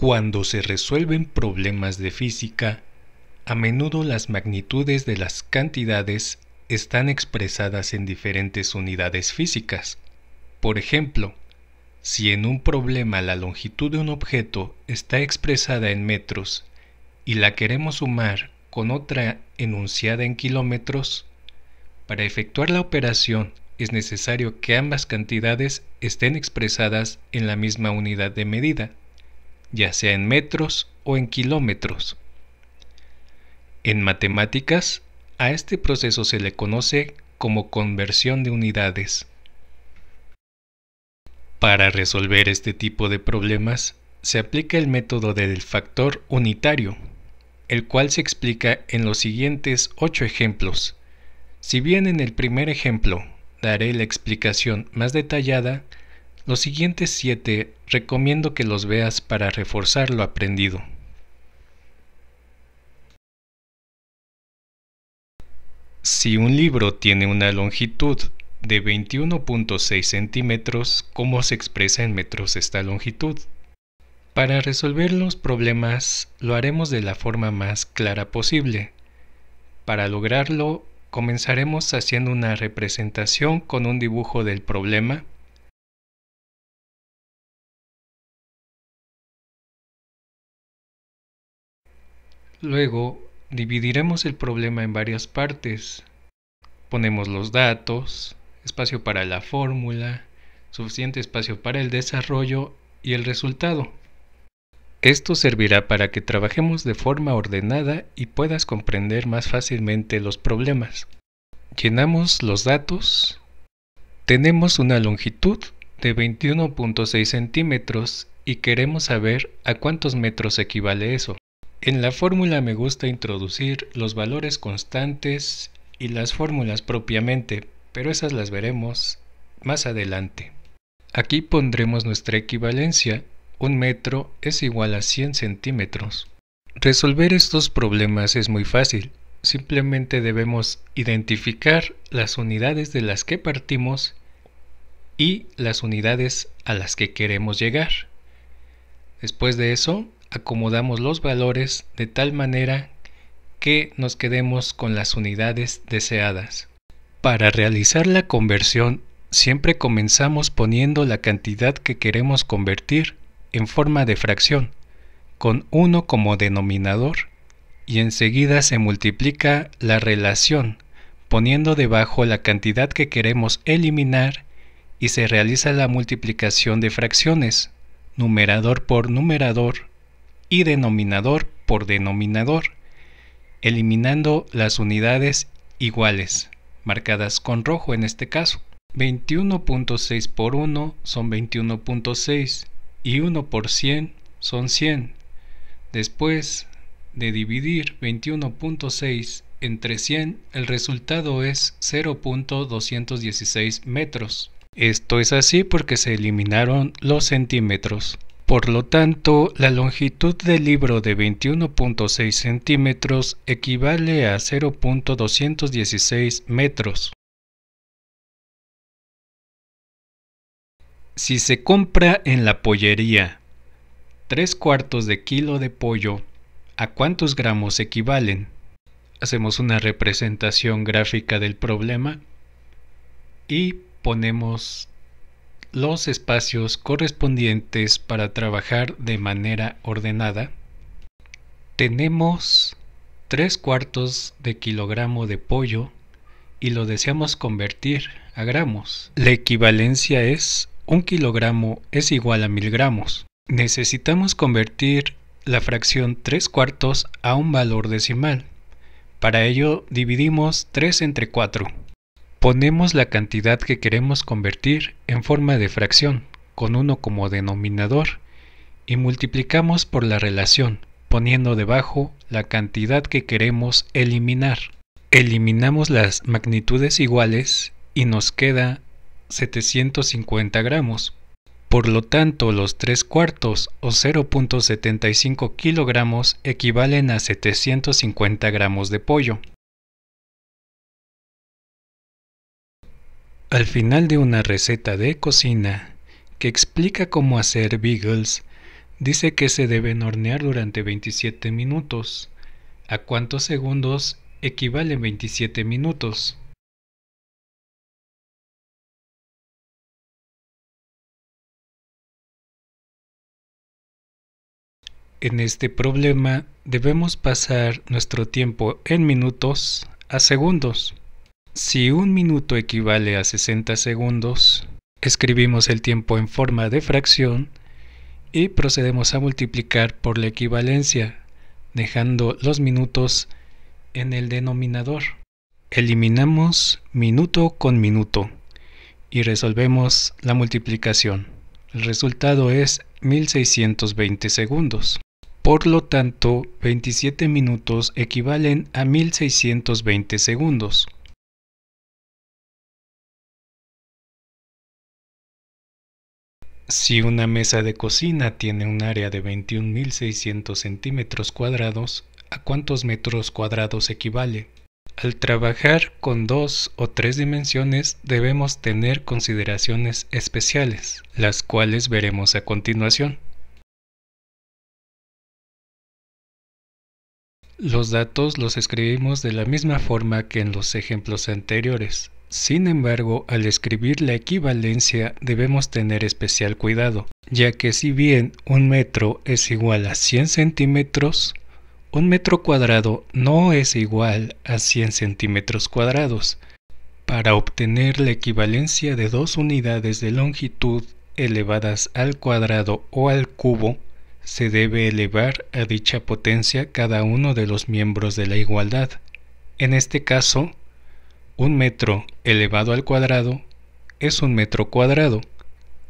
Cuando se resuelven problemas de física, a menudo las magnitudes de las cantidades están expresadas en diferentes unidades físicas. Por ejemplo, si en un problema la longitud de un objeto está expresada en metros y la queremos sumar con otra enunciada en kilómetros, para efectuar la operación es necesario que ambas cantidades estén expresadas en la misma unidad de medida ya sea en metros o en kilómetros. En matemáticas, a este proceso se le conoce como conversión de unidades. Para resolver este tipo de problemas, se aplica el método del factor unitario, el cual se explica en los siguientes ocho ejemplos. Si bien en el primer ejemplo daré la explicación más detallada, los siguientes siete recomiendo que los veas para reforzar lo aprendido. Si un libro tiene una longitud de 21.6 centímetros, ¿cómo se expresa en metros esta longitud? Para resolver los problemas lo haremos de la forma más clara posible. Para lograrlo, comenzaremos haciendo una representación con un dibujo del problema Luego, dividiremos el problema en varias partes. Ponemos los datos, espacio para la fórmula, suficiente espacio para el desarrollo y el resultado. Esto servirá para que trabajemos de forma ordenada y puedas comprender más fácilmente los problemas. Llenamos los datos. Tenemos una longitud de 21.6 centímetros y queremos saber a cuántos metros equivale eso. En la fórmula me gusta introducir los valores constantes y las fórmulas propiamente, pero esas las veremos más adelante. Aquí pondremos nuestra equivalencia. Un metro es igual a 100 centímetros. Resolver estos problemas es muy fácil. Simplemente debemos identificar las unidades de las que partimos y las unidades a las que queremos llegar. Después de eso, acomodamos los valores de tal manera que nos quedemos con las unidades deseadas. Para realizar la conversión, siempre comenzamos poniendo la cantidad que queremos convertir en forma de fracción, con 1 como denominador, y enseguida se multiplica la relación, poniendo debajo la cantidad que queremos eliminar y se realiza la multiplicación de fracciones, numerador por numerador, y denominador por denominador, eliminando las unidades iguales, marcadas con rojo en este caso. 21.6 por 1 son 21.6 y 1 por 100 son 100. Después de dividir 21.6 entre 100, el resultado es 0.216 metros. Esto es así porque se eliminaron los centímetros. Por lo tanto, la longitud del libro de 21.6 centímetros equivale a 0.216 metros. Si se compra en la pollería 3 cuartos de kilo de pollo, ¿a cuántos gramos equivalen? Hacemos una representación gráfica del problema y ponemos los espacios correspondientes para trabajar de manera ordenada, tenemos 3 cuartos de kilogramo de pollo y lo deseamos convertir a gramos. La equivalencia es 1 kilogramo es igual a 1000 gramos. Necesitamos convertir la fracción 3 cuartos a un valor decimal. Para ello dividimos 3 entre 4. Ponemos la cantidad que queremos convertir en forma de fracción, con 1 como denominador, y multiplicamos por la relación, poniendo debajo la cantidad que queremos eliminar. Eliminamos las magnitudes iguales y nos queda 750 gramos. Por lo tanto, los 3 cuartos o 0.75 kilogramos equivalen a 750 gramos de pollo. Al final de una receta de cocina que explica cómo hacer beagles, dice que se deben hornear durante 27 minutos. ¿A cuántos segundos equivalen 27 minutos? En este problema debemos pasar nuestro tiempo en minutos a segundos. Si un minuto equivale a 60 segundos, escribimos el tiempo en forma de fracción y procedemos a multiplicar por la equivalencia, dejando los minutos en el denominador. Eliminamos minuto con minuto y resolvemos la multiplicación. El resultado es 1620 segundos. Por lo tanto, 27 minutos equivalen a 1620 segundos. Si una mesa de cocina tiene un área de 21.600 centímetros cuadrados, ¿a cuántos metros cuadrados equivale? Al trabajar con dos o tres dimensiones debemos tener consideraciones especiales, las cuales veremos a continuación. Los datos los escribimos de la misma forma que en los ejemplos anteriores, sin embargo, al escribir la equivalencia debemos tener especial cuidado, ya que si bien un metro es igual a 100 centímetros, un metro cuadrado no es igual a 100 centímetros cuadrados. Para obtener la equivalencia de dos unidades de longitud elevadas al cuadrado o al cubo, se debe elevar a dicha potencia cada uno de los miembros de la igualdad. En este caso, un metro elevado al cuadrado es un metro cuadrado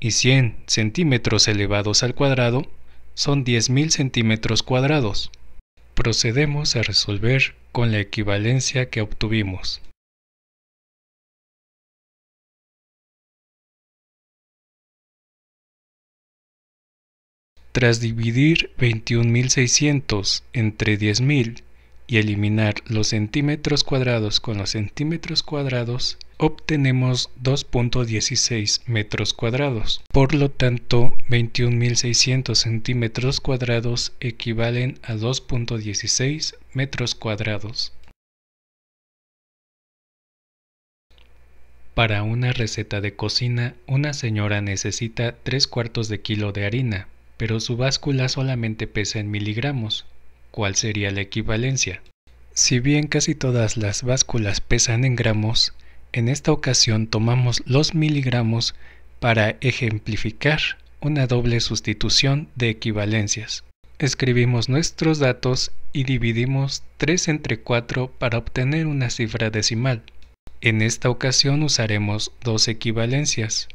y 100 centímetros elevados al cuadrado son 10.000 centímetros cuadrados. Procedemos a resolver con la equivalencia que obtuvimos. Tras dividir 21.600 entre 10.000 y eliminar los centímetros cuadrados con los centímetros cuadrados, obtenemos 2.16 metros cuadrados. Por lo tanto, 21.600 centímetros cuadrados equivalen a 2.16 metros cuadrados. Para una receta de cocina, una señora necesita 3 cuartos de kilo de harina, pero su báscula solamente pesa en miligramos, ¿Cuál sería la equivalencia? Si bien casi todas las básculas pesan en gramos, en esta ocasión tomamos los miligramos para ejemplificar una doble sustitución de equivalencias. Escribimos nuestros datos y dividimos 3 entre 4 para obtener una cifra decimal. En esta ocasión usaremos dos equivalencias.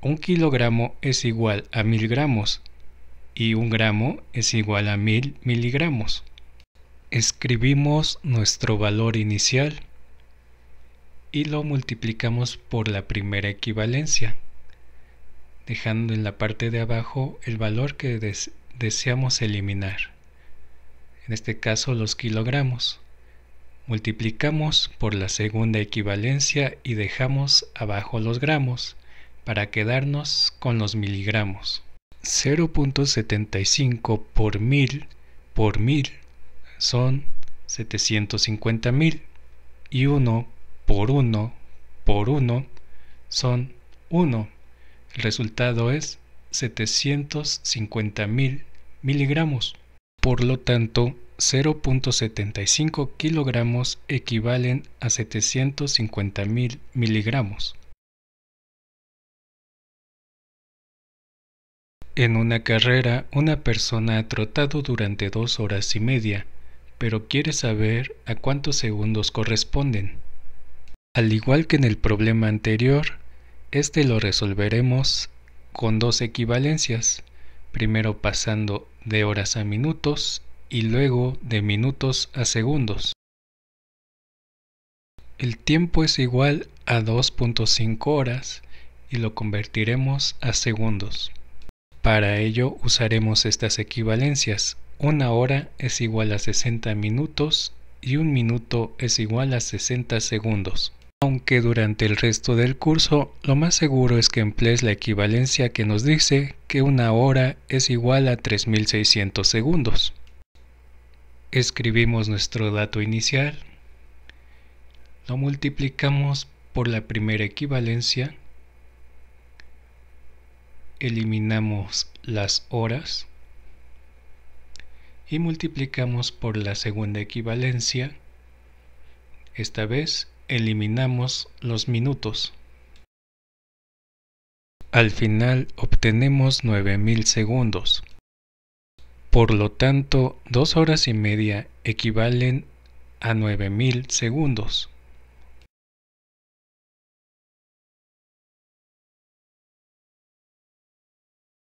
Un kilogramo es igual a mil gramos y un gramo es igual a 1000 miligramos. Escribimos nuestro valor inicial y lo multiplicamos por la primera equivalencia, dejando en la parte de abajo el valor que deseamos eliminar, en este caso los kilogramos. Multiplicamos por la segunda equivalencia y dejamos abajo los gramos para quedarnos con los miligramos. 0.75 por mil por mil son 750 mil y 1 por 1 por 1 son 1. El resultado es 750 mil miligramos. Por lo tanto, 0.75 kilogramos equivalen a 750 mil miligramos. En una carrera, una persona ha trotado durante dos horas y media, pero quiere saber a cuántos segundos corresponden. Al igual que en el problema anterior, este lo resolveremos con dos equivalencias, primero pasando de horas a minutos y luego de minutos a segundos. El tiempo es igual a 2.5 horas y lo convertiremos a segundos. Para ello usaremos estas equivalencias. Una hora es igual a 60 minutos y un minuto es igual a 60 segundos. Aunque durante el resto del curso lo más seguro es que emplees la equivalencia que nos dice que una hora es igual a 3600 segundos. Escribimos nuestro dato inicial, lo multiplicamos por la primera equivalencia eliminamos las horas y multiplicamos por la segunda equivalencia. Esta vez eliminamos los minutos. Al final obtenemos 9000 segundos. Por lo tanto, dos horas y media equivalen a 9000 segundos.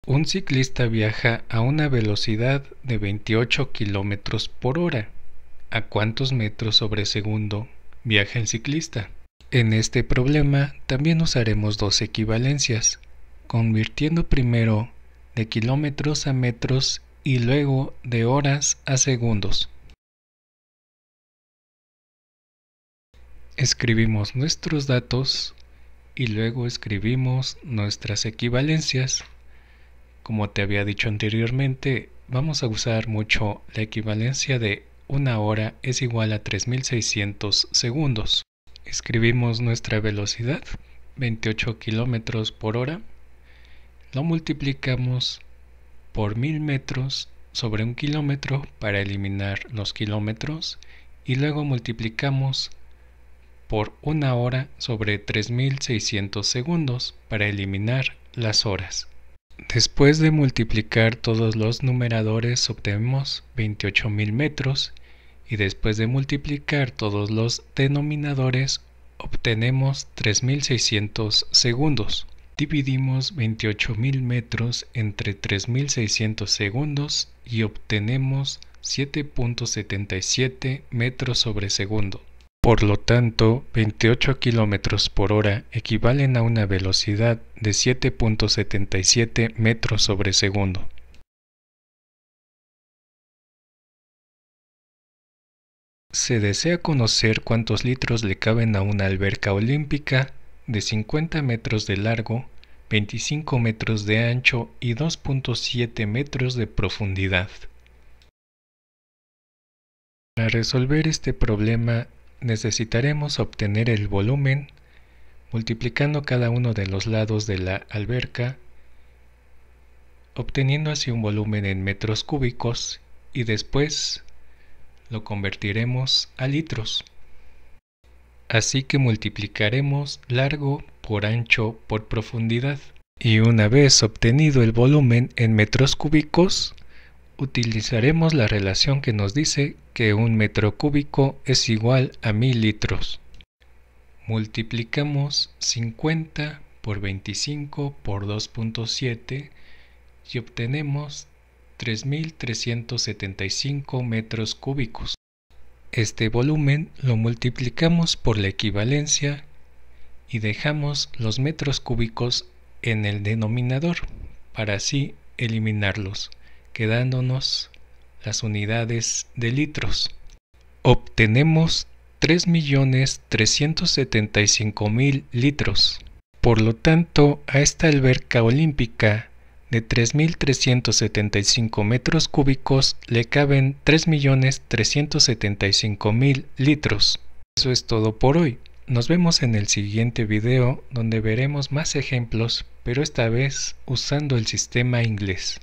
Un ciclista viaja a una velocidad de 28 kilómetros por hora. ¿A cuántos metros sobre segundo viaja el ciclista? En este problema también usaremos dos equivalencias, convirtiendo primero de kilómetros a metros y luego de horas a segundos. Escribimos nuestros datos y luego escribimos nuestras equivalencias como te había dicho anteriormente, vamos a usar mucho la equivalencia de una hora es igual a 3600 segundos. Escribimos nuestra velocidad, 28 kilómetros por hora. Lo multiplicamos por 1000 metros sobre un kilómetro para eliminar los kilómetros y luego multiplicamos por una hora sobre 3600 segundos para eliminar las horas. Después de multiplicar todos los numeradores obtenemos 28.000 metros y después de multiplicar todos los denominadores obtenemos 3.600 segundos. Dividimos 28.000 metros entre 3.600 segundos y obtenemos 7.77 metros sobre segundo. Por lo tanto, 28 km por hora equivalen a una velocidad de 7.77 metros sobre segundo. Se desea conocer cuántos litros le caben a una alberca olímpica de 50 metros de largo, 25 metros de ancho y 2.7 metros de profundidad. Para resolver este problema necesitaremos obtener el volumen multiplicando cada uno de los lados de la alberca, obteniendo así un volumen en metros cúbicos y después lo convertiremos a litros. Así que multiplicaremos largo por ancho por profundidad. Y una vez obtenido el volumen en metros cúbicos, utilizaremos la relación que nos dice que un metro cúbico es igual a mil litros. Multiplicamos 50 por 25 por 2.7 y obtenemos 3.375 metros cúbicos. Este volumen lo multiplicamos por la equivalencia y dejamos los metros cúbicos en el denominador para así eliminarlos quedándonos las unidades de litros. Obtenemos 3.375.000 litros. Por lo tanto, a esta alberca olímpica de 3.375 metros cúbicos le caben 3.375.000 litros. Eso es todo por hoy. Nos vemos en el siguiente video donde veremos más ejemplos, pero esta vez usando el sistema inglés.